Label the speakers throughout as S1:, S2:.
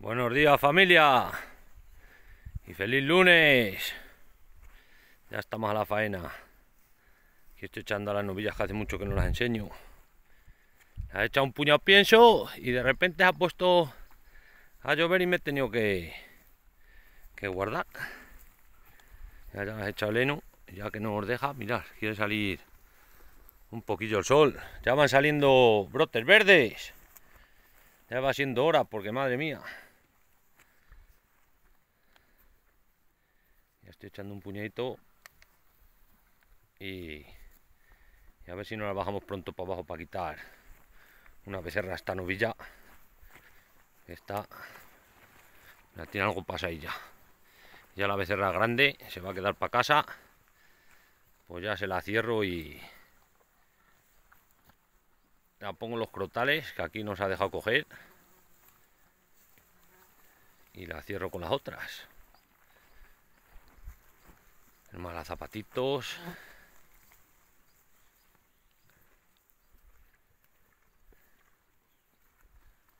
S1: Buenos días familia y feliz lunes. Ya estamos a la faena. estoy echando las novillas que hace mucho que no las enseño. ha he echado un puñado pienso y de repente ha puesto a llover y me he tenido que, que guardar. Ya, ya las he echado heno, ya que no os deja, mirad, quiere salir un poquillo el sol. Ya van saliendo brotes verdes. Ya va siendo hora porque madre mía. estoy echando un puñadito y, a ver si no la bajamos pronto para abajo para quitar una becerra esta novilla está la tiene algo pasadilla ya la becerra grande se va a quedar para casa pues ya se la cierro y la pongo los crotales que aquí nos ha dejado coger y la cierro con las otras tenemos las zapatitos.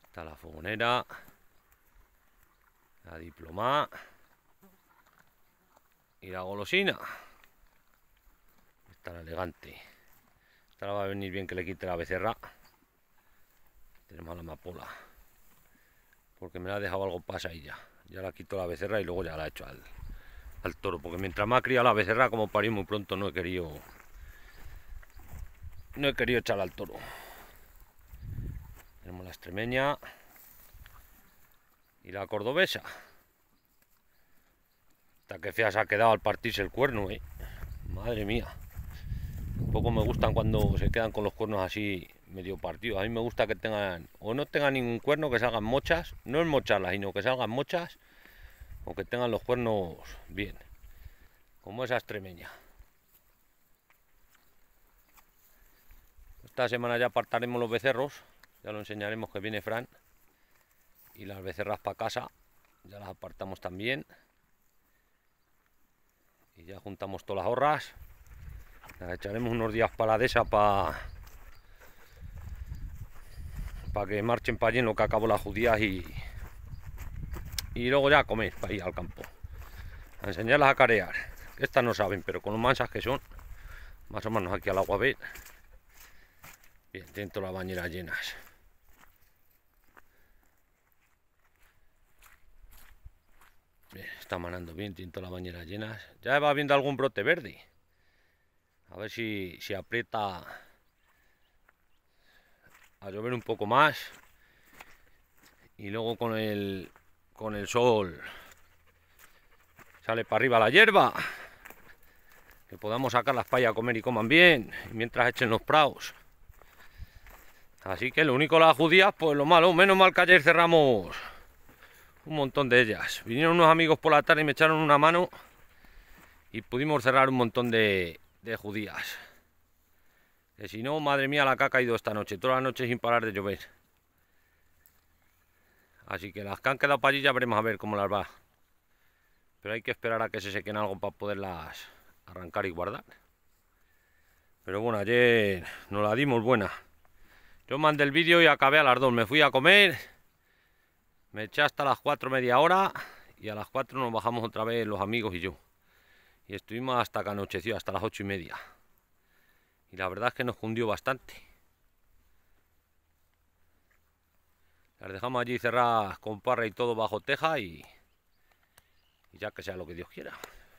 S1: Está la fogonera. La diploma. Y la golosina. Está la elegante. Esta la va a venir bien que le quite la becerra. Tenemos la amapola. Porque me la ha dejado algo pasa ahí ya. Ya la quito la becerra y luego ya la he hecho al, al toro, porque mientras más cría la becerra como parió muy pronto no he querido no he querido echar al toro. Tenemos la extremeña y la cordobesa. Hasta que fea se ha quedado al partirse el cuerno, ¿eh? Madre mía. Un poco me gustan cuando se quedan con los cuernos así medio partidos. A mí me gusta que tengan, o no tengan ningún cuerno, que salgan mochas, no es mocharlas, sino que salgan mochas o que tengan los cuernos bien, como esa extremeña. Esta semana ya apartaremos los becerros, ya lo enseñaremos que viene Fran, y las becerras para casa, ya las apartamos también. Y ya juntamos todas las horras, las echaremos unos días para la dehesa para para que marchen para allí en lo que acabo las judías y, y luego ya a comer para ir al campo. A enseñarlas a carear. Estas no saben, pero con los mansas que son, más o menos aquí al agua ver. Bien, dentro las bañera llenas. está manando bien, dentro la bañera llenas. Ya va viendo algún brote verde. A ver si, si aprieta a llover un poco más. Y luego con el, con el sol. Sale para arriba la hierba. Que podamos sacar las payas a comer y coman bien. mientras echen los prados, Así que lo único las judías, pues lo malo. Menos mal que ayer cerramos un montón de ellas. Vinieron unos amigos por la tarde y me echaron una mano. Y pudimos cerrar un montón de, de judías. Que si no, madre mía la que ha caído esta noche. Toda la noche sin parar de llover. Así que las que han quedado para allí ya veremos a ver cómo las va. Pero hay que esperar a que se sequen algo para poderlas arrancar y guardar. Pero bueno, ayer nos la dimos buena. Yo mandé el vídeo y acabé a las 2. Me fui a comer. Me eché hasta las 4 media hora. Y a las 4 nos bajamos otra vez los amigos y yo. Y estuvimos hasta que anocheció, hasta las 8 y media. Y la verdad es que nos cundió bastante. Las dejamos allí cerradas con parra y todo bajo teja y, ya que sea lo que Dios quiera.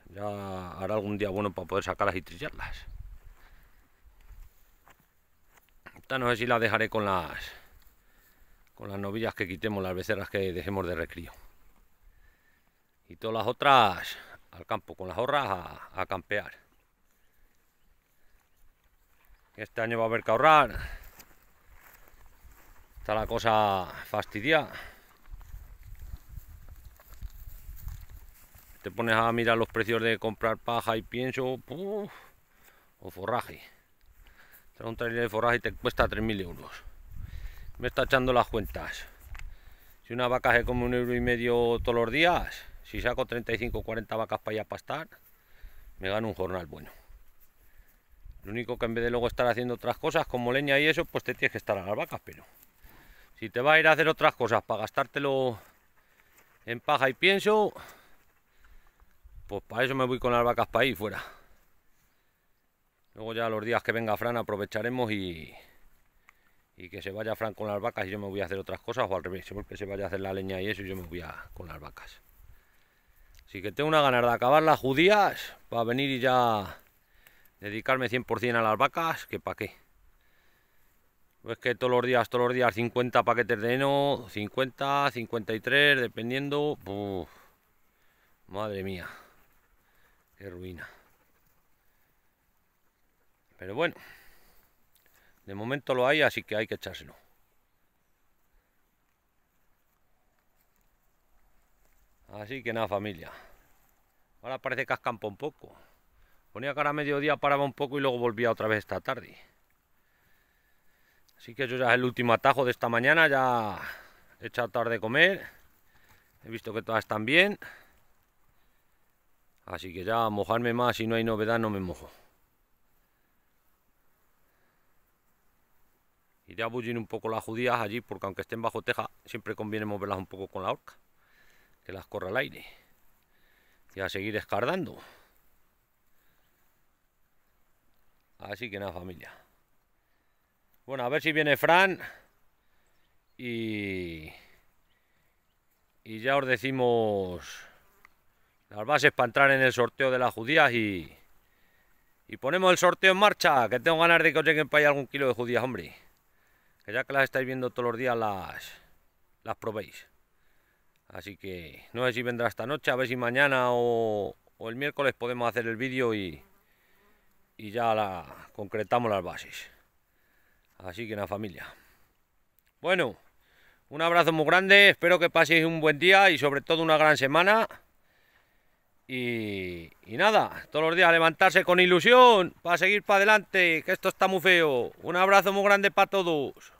S1: Ya hará algún día bueno para poder sacarlas y trillarlas. Esta no sé si la dejaré con las con las novillas que quitemos, las becerras que dejemos de recrío. Y todas las otras al campo, con las horras a, a campear. Este año va a haber que ahorrar. Está la cosa fastidiada. Te pones a mirar los precios de comprar paja y pienso, o forraje. Trae un trailer de forraje te cuesta 3.000 euros. Me está echando las cuentas. Si una vaca se come un euro y medio todos los días, si saco 35 o 40 vacas para allá pastar, me gano un jornal bueno. Lo único que en vez de luego estar haciendo otras cosas como leña y eso, pues te tienes que estar a las vacas, pero... Si te va a ir a hacer otras cosas para gastártelo en paja y pienso, pues para eso me voy con las vacas para ahí fuera. Luego ya los días que venga Fran aprovecharemos y, y que se vaya Fran con las vacas y yo me voy a hacer otras cosas o al revés, que se vaya a hacer la leña y eso y yo me voy a, con las vacas. Así que tengo una ganas de acabar las judías para venir y ya dedicarme 100% a las vacas, que para qué. Pues que todos los días, todos los días 50 paquetes de heno, 50, 53, dependiendo. madre mía, qué ruina. Pero bueno, de momento lo hay, así que hay que echárselo. Así que nada, familia. Ahora parece que campo un poco. Ponía cara a mediodía, paraba un poco y luego volvía otra vez esta tarde. Así que eso ya es el último atajo de esta mañana, ya he echado tarde de comer. He visto que todas están bien. Así que ya mojarme más, si no hay novedad no me mojo. Y a bullir un poco las judías allí, porque aunque estén bajo teja, siempre conviene moverlas un poco con la horca. Que las corra el aire. Y a seguir escardando. Así que nada, familia. Bueno, a ver si viene Fran. Y... ya os decimos las bases para entrar en el sorteo de las judías y... ponemos el sorteo en marcha, que tengo ganas de que os lleguen para ahí algún kilo de judías, hombre. Que ya que las estáis viendo todos los días las, las probéis. Así que no sé si vendrá esta noche, a ver si mañana o, el miércoles podemos hacer el vídeo y, y ya concretamos las bases. Así que una familia. Bueno, un abrazo muy grande, espero que paséis un buen día y sobre todo una gran semana. Y, y nada, todos los días levantarse con ilusión para seguir para adelante, que esto está muy feo. Un abrazo muy grande para todos.